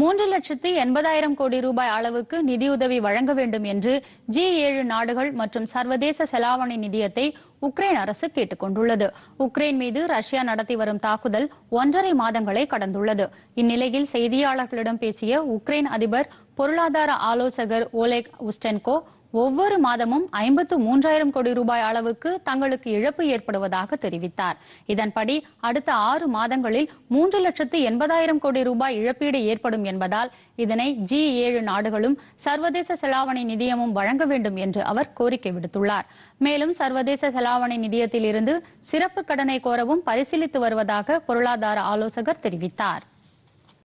மூன்று லட்சத்தி எண்பதாயிரம் கோடி ரூபாய் அளவுக்கு நிதியுதவி வழங்க வேண்டும் என்று ஜி ஏழு நாடுகள் மற்றும் சர்வதேச செலாவணி நிதியத்தை உக்ரைன் அரசு கேட்டுக் கொண்டுள்ளது உக்ரைன் மீது ரஷ்யா நடத்தி வரும் தாக்குதல் ஒன்றரை மாதங்களை கடந்துள்ளது இந்நிலையில் செய்தியாளர்களிடம் பேசிய உக்ரைன் அதிபர் பொருளாதார ஆலோசகர் ஓலேக் உஸ்டென்கோ ஒவ்வொரு மாதமும் ஐம்பத்து மூன்றாயிரம் கோடி ரூபாய் அளவுக்கு தங்களுக்கு இழப்பு ஏற்படுவதாக தெரிவித்தார் இதன்படி அடுத்த ஆறு மாதங்களில் மூன்று லட்சத்து எண்பதாயிரம் கோடி ரூபாய் இழப்பீடு ஏற்படும் என்பதால் இதனை ஜி ஏழு நாடுகளும் சர்வதேச செலாவணி நிதியமும் வழங்க வேண்டும் என்று அவர் கோரிக்கை விடுத்துள்ளார் மேலும் சர்வதேச செலாவணி நிதியத்திலிருந்து சிறப்பு கடனை கோரவும் பரிசீலித்து வருவதாக பொருளாதார ஆலோசகர் தெரிவித்தார்